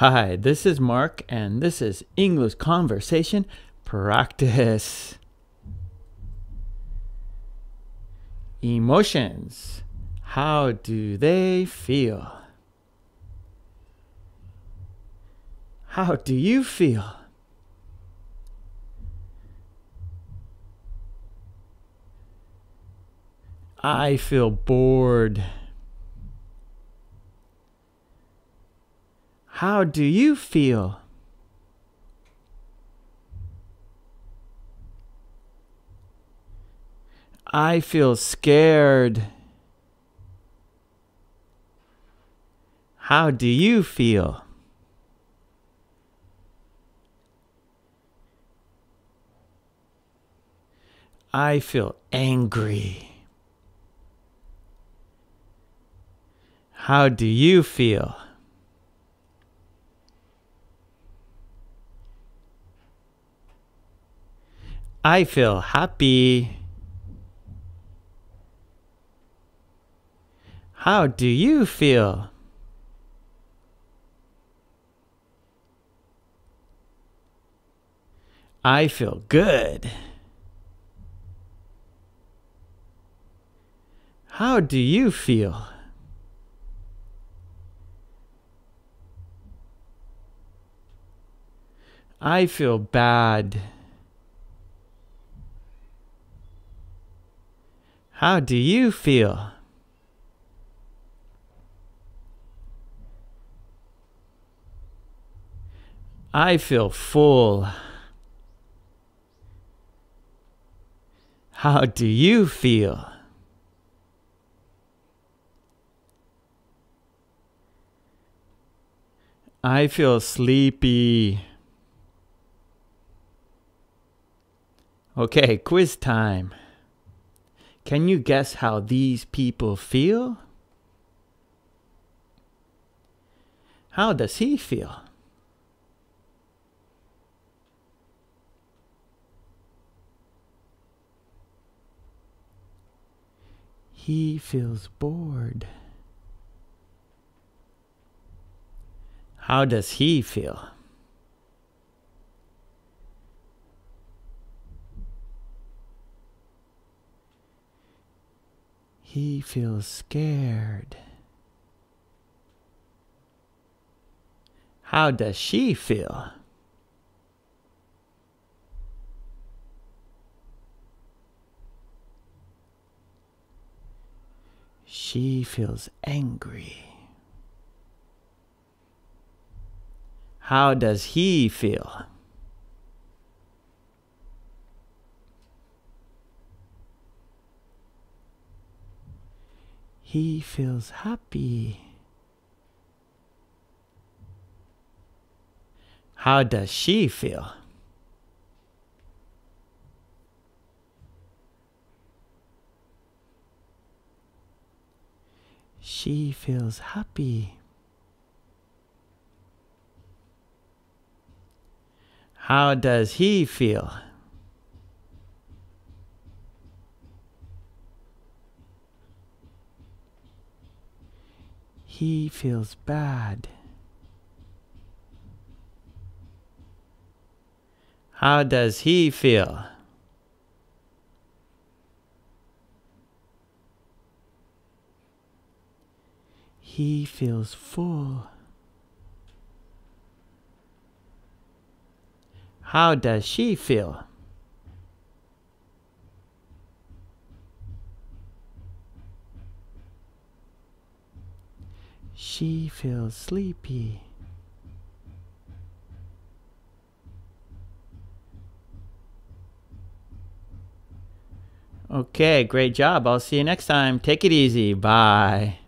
Hi, this is Mark, and this is English Conversation Practice. Emotions. How do they feel? How do you feel? I feel bored. How do you feel? I feel scared. How do you feel? I feel angry. How do you feel? I feel happy. How do you feel? I feel good. How do you feel? I feel bad. How do you feel? I feel full. How do you feel? I feel sleepy. Okay, quiz time. Can you guess how these people feel? How does he feel? He feels bored. How does he feel? He feels scared. How does she feel? She feels angry. How does he feel? He feels happy. How does she feel? She feels happy. How does he feel? He feels bad. How does he feel? He feels full. How does she feel? She feels sleepy. Okay, great job. I'll see you next time. Take it easy. Bye.